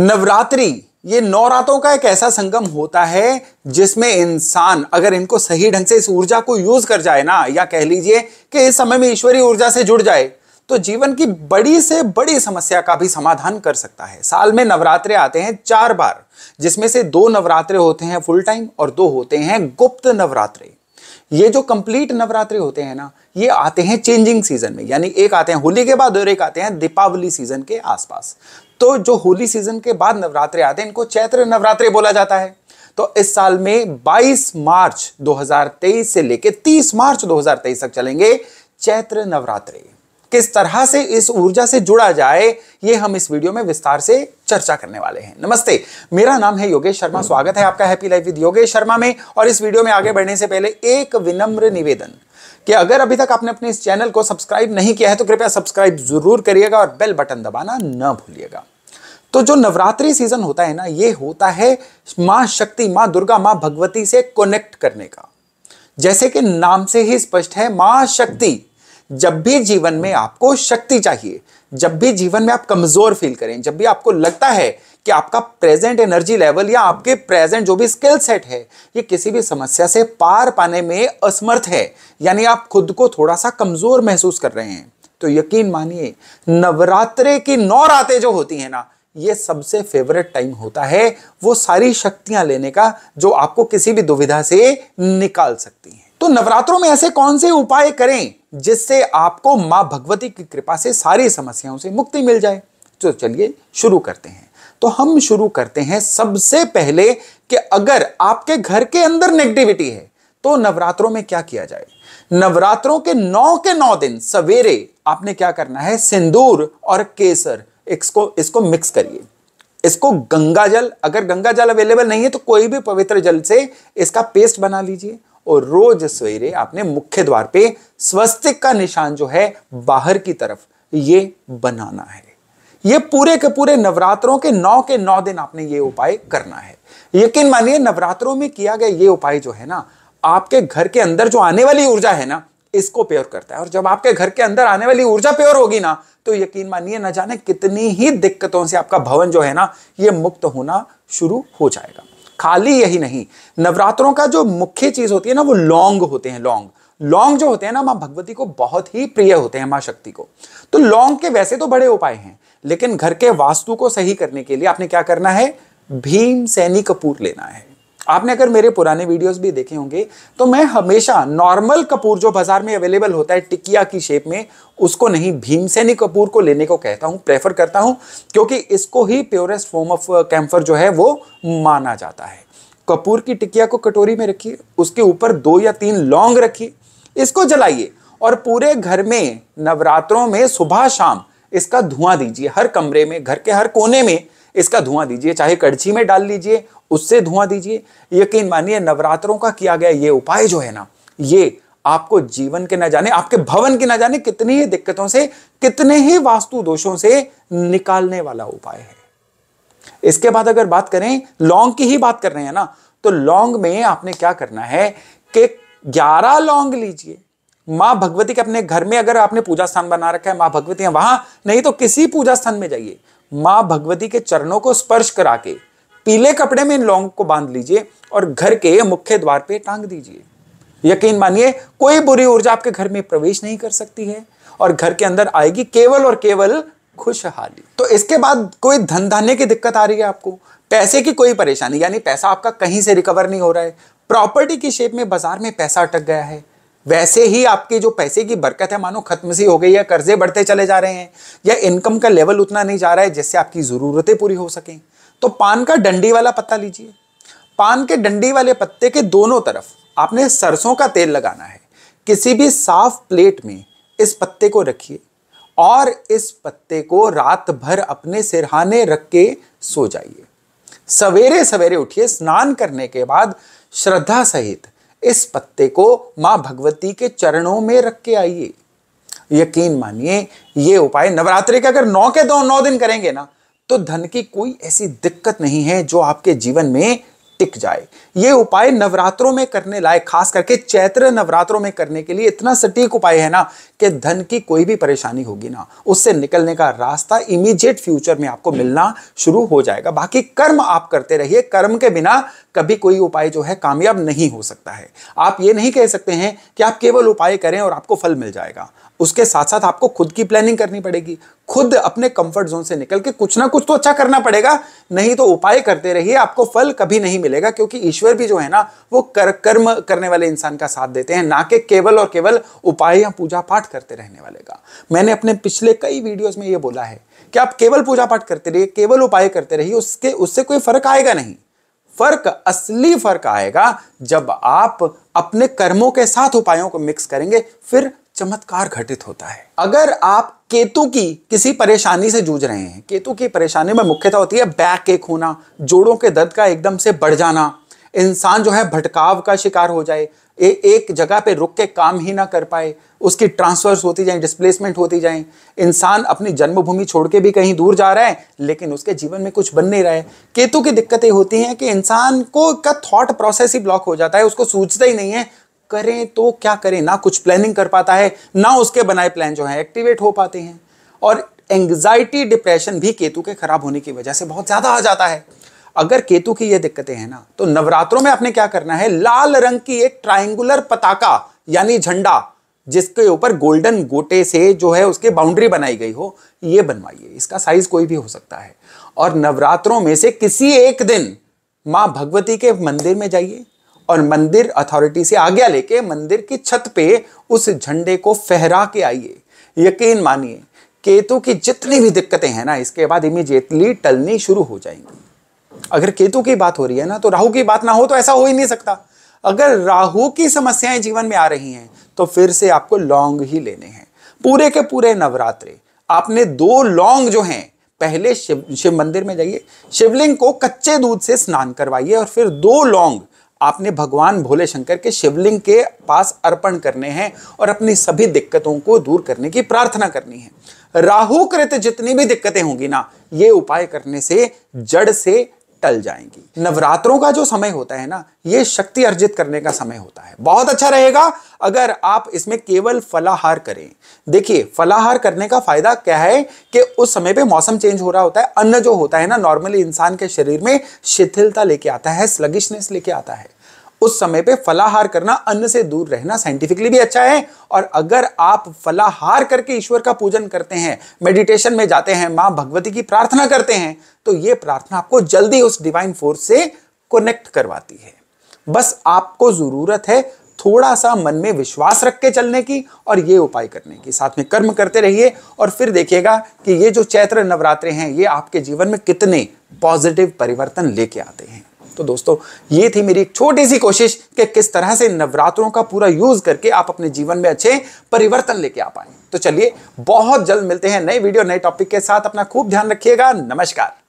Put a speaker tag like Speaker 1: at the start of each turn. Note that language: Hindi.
Speaker 1: नवरात्रि ये नौ रातों का एक ऐसा संगम होता है जिसमें इंसान अगर इनको सही ढंग से इस ऊर्जा को यूज कर जाए ना या कह लीजिए कि इस समय में ईश्वरीय ऊर्जा से जुड़ जाए तो जीवन की बड़ी से बड़ी समस्या का भी समाधान कर सकता है साल में नवरात्रे आते हैं चार बार जिसमें से दो नवरात्रे होते हैं फुल टाइम और दो होते हैं गुप्त नवरात्रे ये जो कंप्लीट नवरात्रे होते हैं ना ये आते हैं चेंजिंग सीजन में यानी एक आते हैं होली के बाद और एक आते हैं दीपावली सीजन के आसपास तो जो होली सीजन के बाद नवरात्रे आते हैं इनको चैत्र नवरात्रे बोला जाता है तो इस साल में 22 मार्च 2023 से लेकर 30 मार्च 2023 तक चलेंगे चैत्र नवरात्रे किस तरह से इस ऊर्जा से जुड़ा जाए ये हम इस वीडियो में विस्तार से चर्चा करने वाले हैं नमस्ते मेरा नाम है योगेश शर्मा स्वागत है आपका happy life with Yogesh Sharma में और इस वीडियो में आगे बढ़ने से पहले एक विनम्र निवेदन कि अगर अभी तक आपने अपने इस चैनल को सब्सक्राइब नहीं किया है तो कृपया सब्सक्राइब जरूर करिएगा और बेल बटन दबाना न भूलिएगा तो जो नवरात्रि सीजन होता है ना ये होता है मां शक्ति मां दुर्गा मां भगवती से कनेक्ट करने का जैसे कि नाम से ही स्पष्ट है मां शक्ति जब भी जीवन में आपको शक्ति चाहिए जब भी जीवन में आप कमजोर फील करें जब भी आपको लगता है कि आपका प्रेजेंट एनर्जी लेवल या आपके प्रेजेंट जो भी स्किल सेट है ये किसी भी समस्या से पार पाने में असमर्थ है यानी आप खुद को थोड़ा सा कमजोर महसूस कर रहे हैं तो यकीन मानिए नवरात्रे की नौ रातें जो होती हैं ना ये सबसे फेवरेट टाइम होता है वो सारी शक्तियां लेने का जो आपको किसी भी दुविधा से निकाल सकती हैं तो नवरात्रों में ऐसे कौन से उपाय करें जिससे आपको मां भगवती की कृपा से सारी समस्याओं से मुक्ति मिल जाए तो चलिए शुरू करते हैं तो हम शुरू करते हैं सबसे पहले कि अगर आपके घर के अंदर नेगेटिविटी है तो नवरात्रों में क्या किया जाए नवरात्रों के नौ के नौ दिन सवेरे आपने क्या करना है सिंदूर और केसर इसको इसको मिक्स करिए इसको गंगा जल अगर गंगा जल अवेलेबल नहीं है तो कोई भी पवित्र जल से इसका पेस्ट बना लीजिए और रोज सवेरे आपने मुख्य द्वार पे स्वस्तिक का निशान जो है बाहर की तरफ ये बनाना है ये पूरे के पूरे नवरात्रों के नौ के नौ दिन आपने ये उपाय करना है यकीन मानिए नवरात्रों में किया गया ये उपाय जो है ना आपके घर के अंदर जो आने वाली ऊर्जा है ना इसको प्योर करता है और जब आपके घर के अंदर आने वाली ऊर्जा प्योर होगी ना तो यकीन मानिए ना जाने कितनी ही दिक्कतों से आपका भवन जो है ना ये मुक्त होना शुरू हो जाएगा खाली यही नहीं नवरात्रों का जो मुख्य चीज होती है ना वो लौंग होते हैं लौंग लौंग जो होते हैं ना मां भगवती को बहुत ही प्रिय होते हैं मां शक्ति को तो लौंग के वैसे तो बड़े उपाय हैं लेकिन घर के वास्तु को सही करने के लिए आपने क्या करना है भीम सैनी कपूर लेना है आपने अगर मेरे पुराने वीडियोस भी देखे होंगे तो मैं हमेशा नॉर्मल कपूर जो बाजार में अवेलेबल होता है टिकिया की शेप में उसको नहीं भीमसेनी कपूर को लेने को कहता हूं प्रेफर करता हूं क्योंकि इसको ही प्योरेस्ट फॉर्म ऑफ कैम्फर जो है वो माना जाता है कपूर की टिकिया को कटोरी में रखिए उसके ऊपर दो या तीन लौंग रखिए इसको जलाइए और पूरे घर में नवरात्रों में सुबह शाम इसका धुआं दीजिए हर कमरे में घर के हर कोने में इसका धुआं दीजिए चाहे कड़छी में डाल लीजिए उससे धुआं दीजिए यकीन मानिए नवरात्रों का किया गया ये उपाय जो है ना ये आपको जीवन के न जाने आपके भवन के न जाने कितनी ही दिक्कतों से कितने ही वास्तु दोषों से निकालने वाला उपाय है इसके बाद अगर बात करें लौंग की ही बात कर रहे हैं ना तो लौंग में आपने क्या करना है कि 11 लौंग लीजिए मां भगवती के अपने घर में अगर आपने पूजा स्थान बना रखा है मां भगवती है वहां नहीं तो किसी पूजा स्थान में जाइए माँ भगवती के चरणों को स्पर्श करा के पीले कपड़े में इन लौंग को बांध लीजिए और घर के मुख्य द्वार पे टांग दीजिए यकीन मानिए कोई बुरी ऊर्जा आपके घर में प्रवेश नहीं कर सकती है और घर के अंदर आएगी केवल और केवल खुशहाली तो इसके बाद कोई धन धान्य की दिक्कत आ रही है आपको पैसे की कोई परेशानी यानी पैसा आपका कहीं से रिकवर नहीं हो रहा है प्रॉपर्टी की शेप में बाजार में पैसा अटक गया है वैसे ही आपके जो पैसे की बरकत है मानो खत्म सी हो गई है कर्जे बढ़ते चले जा रहे हैं या इनकम का लेवल उतना नहीं जा रहा है जिससे आपकी ज़रूरतें पूरी हो सकें तो पान का डंडी वाला पत्ता लीजिए पान के डंडी वाले पत्ते के दोनों तरफ आपने सरसों का तेल लगाना है किसी भी साफ प्लेट में इस पत्ते को रखिए और इस पत्ते को रात भर अपने सिरहाने रख के सो जाइए सवेरे सवेरे उठिए स्नान करने के बाद श्रद्धा सहित इस पत्ते को माँ भगवती के चरणों में रख के आइए यकीन मानिए ये उपाय नवरात्रि के अगर नौ के दो नौ दिन करेंगे ना तो धन की कोई ऐसी दिक्कत नहीं है जो आपके जीवन में टिक जाए ये उपाय नवरात्रों में करने लायक खास करके चैत्र नवरात्रों में करने के लिए इतना सटीक उपाय है ना कि धन की कोई भी परेशानी होगी ना उससे निकलने का रास्ता इमीडिएट फ्यूचर में आपको मिलना शुरू हो जाएगा बाकी कर्म आप करते रहिए कर्म के बिना कभी कोई उपाय जो है कामयाब नहीं हो सकता है आप ये नहीं कह सकते हैं कि आप केवल उपाय करें और आपको फल मिल जाएगा उसके साथ साथ आपको खुद की प्लानिंग करनी पड़ेगी खुद अपने कंफर्ट जोन से निकल के कुछ ना कुछ तो अच्छा करना पड़ेगा नहीं तो उपाय करते रहिए आपको फल कभी नहीं मिलेगा क्योंकि ईश्वर ईश्वर भी जो है ना वो कर, कर्म करने वाले इंसान का साथ देते हैं ना कि केवल और केवल उपाय या पूजा पाठ करते रहने वाले का मैंने अपने पिछले कई वीडियोस में ये बोला है कि आप केवल पूजा पाठ करते रहिए केवल उपाय करते रहिए उसके उससे कोई फर्क आएगा नहीं फर्क असली फर्क आएगा जब आप अपने कर्मों के साथ उपायों को मिक्स करेंगे फिर चमत्कार घटित होता है अगर आप केतु की किसी परेशानी से जूझ रहे हैं केतु की परेशानी में मुख्यता होती है बैक एक होना जोड़ों के दर्द का एकदम से बढ़ जाना इंसान जो है भटकाव का शिकार हो जाए ए, एक जगह पे रुक के काम ही ना कर पाए उसकी ट्रांसफर्स होती जाए डिस्प्लेसमेंट होती जाए इंसान अपनी जन्मभूमि छोड़ के भी कहीं दूर जा रहा है लेकिन उसके जीवन में कुछ बन नहीं रहा है केतु की दिक्कतें होती हैं कि इंसान को का थॉट प्रोसेस ही ब्लॉक हो जाता है उसको सूझता ही नहीं है करें तो क्या करें ना कुछ प्लानिंग कर पाता है ना उसके बनाए प्लान जो है एक्टिवेट हो पाते हैं और एंग्जाइटी डिप्रेशन भी केतु के खराब होने की वजह से बहुत ज़्यादा आ जाता है अगर केतु की ये दिक्कतें हैं ना तो नवरात्रों में आपने क्या करना है लाल रंग की एक ट्राइंगुलर पताका यानी झंडा जिसके ऊपर गोल्डन गोटे से जो है उसके बाउंड्री बनाई गई हो ये बनवाइए इसका साइज कोई भी हो सकता है और नवरात्रों में से किसी एक दिन माँ भगवती के मंदिर में जाइए और मंदिर अथॉरिटी से आज्ञा लेके मंदिर की छत पे उस झंडे को फहरा के आइए यकीन मानिए केतु की जितनी भी दिक्कतें हैं ना इसके बाद इमीजिएटली टलनी शुरू हो जाएंगी अगर केतु की बात हो रही है ना तो राहु की बात ना हो तो ऐसा हो ही नहीं सकता अगर राहु की समस्याएं जीवन में आ रही हैं तो फिर से आपको लौंग ही लेने हैं पूरे के पूरे नवरात्रे आपने दो लौंग जो हैं पहले शिव शिव मंदिर में जाइए शिवलिंग को कच्चे दूध से स्नान करवाइए और फिर दो लौंग आपने भगवान भोले शंकर के शिवलिंग के पास अर्पण करने हैं और अपनी सभी दिक्कतों को दूर करने की प्रार्थना करनी है राहु कृत जितनी भी दिक्कतें होंगी ना ये उपाय करने से जड़ से टल जाएंगी नवरात्रों का जो समय होता है ना ये शक्ति अर्जित करने का समय होता है बहुत अच्छा रहेगा अगर आप इसमें केवल फलाहार करें देखिए फलाहार करने का फायदा क्या है कि उस समय पे मौसम चेंज हो रहा होता है अन्न जो होता है ना नॉर्मली इंसान के शरीर में शिथिलता लेके आता है स्लगिशनेस लेके आता है उस समय पे फलाहार करना अन्न से दूर रहना साइंटिफिकली भी अच्छा है और अगर आप फलाहार करके ईश्वर का पूजन करते हैं मेडिटेशन में जाते हैं माँ भगवती की प्रार्थना करते हैं तो ये प्रार्थना आपको जल्दी उस डिवाइन फोर्स से कनेक्ट करवाती है बस आपको जरूरत है थोड़ा सा मन में विश्वास रख के चलने की और ये उपाय करने की साथ में कर्म करते रहिए और फिर देखिएगा कि ये जो चैत्र नवरात्रे हैं ये आपके जीवन में कितने पॉजिटिव परिवर्तन लेके आते हैं तो दोस्तों ये थी मेरी एक छोटी सी कोशिश कि किस तरह से नवरात्रों का पूरा यूज करके आप अपने जीवन में अच्छे परिवर्तन लेके आ पाए तो चलिए बहुत जल्द मिलते हैं नए वीडियो नए टॉपिक के साथ अपना खूब ध्यान रखिएगा नमस्कार